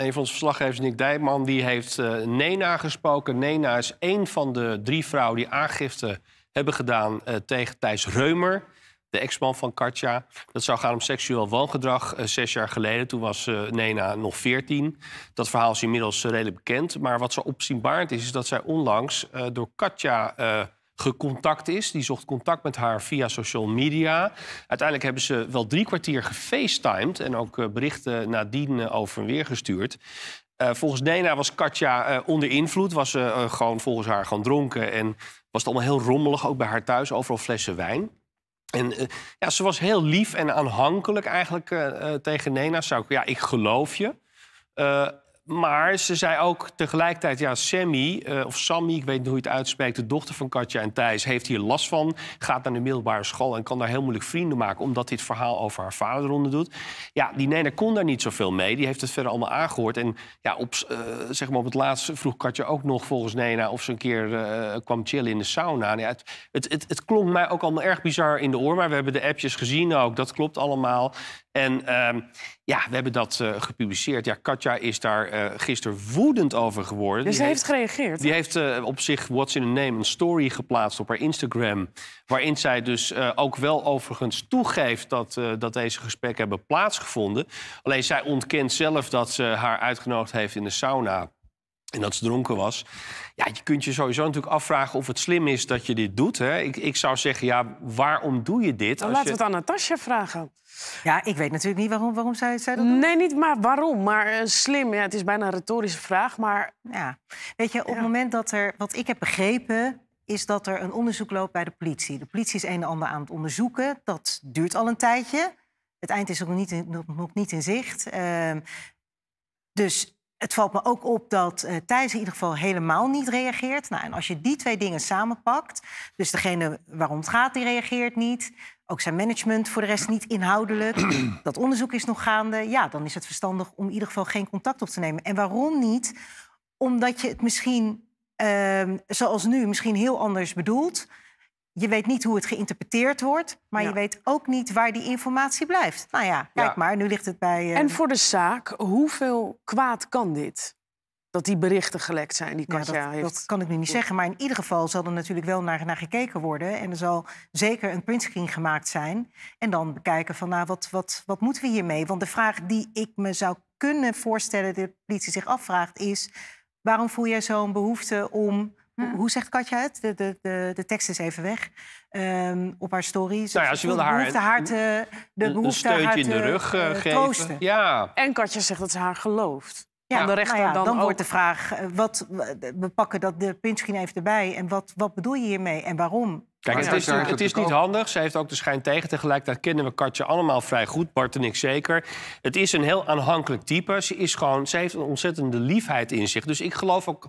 een van onze verslaggevers, Nick Dijkman, die heeft eh, Nena gesproken. Nena is één van de drie vrouwen die aangifte hebben gedaan eh, tegen Thijs Reumer, de ex-man van Katja. Dat zou gaan om seksueel woongedrag eh, zes jaar geleden. Toen was Nena nog veertien. Dat verhaal is inmiddels redelijk bekend. Maar wat zo opzienbaard is, is dat zij onlangs door Katja gecontact is. Die zocht contact met haar via social media. Uiteindelijk hebben ze wel drie kwartier gefacetimed... en ook eh, berichten nadien eh, over en weer gestuurd. Eh, volgens Nena was Katja onder invloed. Was ze gewoon volgens haar gewoon dronken. En was het allemaal heel rommelig, ook bij haar thuis. Overal flessen wijn. En ja, ze was heel lief en aanhankelijk eigenlijk tegen Nena. Zou ik, ja, ik geloof je. Maar ze zei ook tegelijkertijd, ja, Sammy, eh, of Sammy, ik weet niet hoe je het uitspreekt... de dochter van Katja en Thijs, heeft hier last van. Gaat naar de middelbare school en kan daar heel moeilijk vrienden maken... omdat dit verhaal over haar vader onderdoet. doet. Ja, die Nena kon daar niet zoveel mee. Die heeft het verder allemaal aangehoord. En ja, op, eh, zeg maar op het laatst vroeg Katja ook nog volgens Nena... of ze een keer eh, kwam chillen in de sauna. Nou ja, het, het, het, het klonk mij ook allemaal erg bizar in de oor. Maar we hebben de appjes gezien ook, dat klopt allemaal. En ehm, ja, we hebben dat eh, gepubliceerd. Ja, Katja is daar uh, gisteren woedend over geworden. Dus ze heeft, gereageerd? Die heeft eh, op zich What's in a Name een story geplaatst op haar Instagram... waarin zij dus ook wel overigens toegeeft dat, dat deze gesprekken hebben plaatsgevonden. Alleen zij ontkent zelf dat ze haar uitgenodigd heeft in de sauna en dat ze dronken was. Ja, je kunt je sowieso natuurlijk afvragen of het slim is dat je dit doet. Hè? Ik, ik zou zeggen, ja, waarom doe je dit? Nou, als laten we het aan Natasja vragen. Ja, ik weet natuurlijk niet waarom, waarom zij, zij dat Nee, niet maar waarom. Maar eh, slim, ja, het is bijna een retorische vraag. Maar ja, weet je, op het moment dat er, wat ik heb begrepen, is dat er een onderzoek loopt bij de politie. De politie is een en ander aan het onderzoeken. Dat duurt al een tijdje. Het eind is nog niet in, niet in zicht. Ehm, dus het valt me ook op dat eh, Thijs in ieder geval helemaal niet reageert. Nou, en als je die twee dingen samenpakt, dus degene waarom het gaat, die reageert niet. Ook zijn management voor de rest niet inhoudelijk. dat onderzoek is nog gaande. Ja, dan is het verstandig om in ieder geval geen contact op te nemen. En waarom niet? Omdat je het misschien, ehm, zoals nu, misschien heel anders bedoelt je weet niet hoe het geïnterpreteerd wordt, maar je weet ook niet waar die informatie blijft. Nou ja, kijk maar, nu ligt het bij. Eh, en voor de zaak, hoeveel kwaad kan dit? Dat die berichten gelekt zijn, die Katja dat, heeft. Dat kan ik nu niet zeggen, maar in ieder geval zal er natuurlijk wel naar, naar gekeken worden. En er zal zeker een printscreen gemaakt zijn. En dan bekijken van, nou, wat, wat, wat moeten we hiermee? Want de vraag die ik me zou kunnen voorstellen, de politie zich afvraagt, is... waarom voel jij zo'n behoefte om hoe zegt Katja het? De, de, de, de tekst is even weg. Ehm, op haar story. Ze nou ja, wilde haar, haar de een steuntje haar in de rug uh, geven. Troosten. Ja. En Katja zegt dat ze haar gelooft. Ja, rechter nou dan, wordt de vraag, eh, wat, we pakken dat de pinskin even erbij. En wat, wat bedoel je hiermee en waarom? Kijk, het is, het is, niet handig. Ze heeft ook de schijn tegen. Tegelijkertijd kennen we Katje allemaal vrij goed. Bart en ik zeker. Het is een heel aanhankelijk type. Ze, is gewoon, ze heeft een ontzettende liefheid in zich. Dus ik geloof ook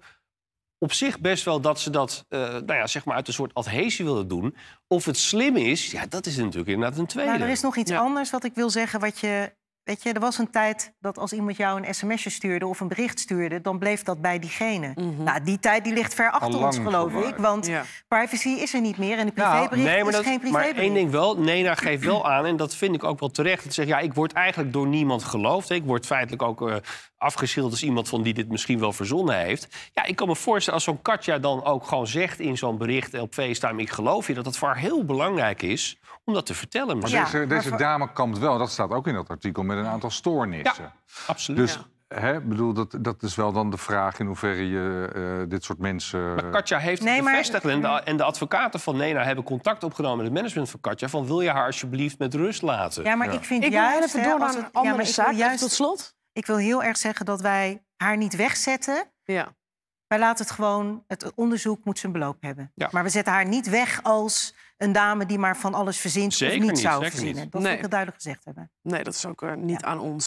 op zich best wel dat ze dat eh, nou ja, zeg maar uit een soort adhesie willen doen. Of het slim is, ja, dat is natuurlijk inderdaad een tweede. Nou, er is nog iets anders wat ik wil zeggen. Wat je, weet je, er was een tijd dat als iemand jou een sms'je stuurde of een bericht stuurde... dan bleef dat bij diegene. Mm Nou, die tijd die ligt ver achter ons, geloof ik. Want privacy is er niet meer en de nou, privébericht nee, maar dat, is geen privébericht. Maar één ding wel, Nena geeft wel aan, en dat vind ik ook wel terecht... dat zegt, ja, ik word eigenlijk door niemand geloofd. Ik word feitelijk ook... Eh, afgeschilderd als iemand van die dit misschien wel verzonnen heeft. Ja, ik kan me voorstellen als zo'n Katja dan ook gewoon zegt in zo'n bericht op FaceTime... ik geloof je, dat dat voor heel belangrijk is om dat te vertellen. Maar deze, deze dame kampt wel, dat staat ook in dat artikel, met een aantal stoornissen. Ja, absoluut. Dus, hè, bedoel, dat, dat is wel dan de vraag in hoeverre je eh, dit soort mensen... Maar Katja heeft nee, bevestigd en de, advocaten van Nena hebben contact opgenomen met het management van Katja... van wil je haar alsjeblieft met rust laten? Ja, maar ik vind ik juist... Ik wil een andere zaak, juist... tot slot. Ik wil heel erg zeggen dat wij haar niet wegzetten. Ja. Wij laten het gewoon, het onderzoek moet zijn beloop hebben. Ja. Maar we zetten haar niet weg als een dame die maar van alles verzint zeker of niet, zou verzinnen. Dat wil ik heel duidelijk gezegd hebben. Nee, dat is ook eh, niet aan ons.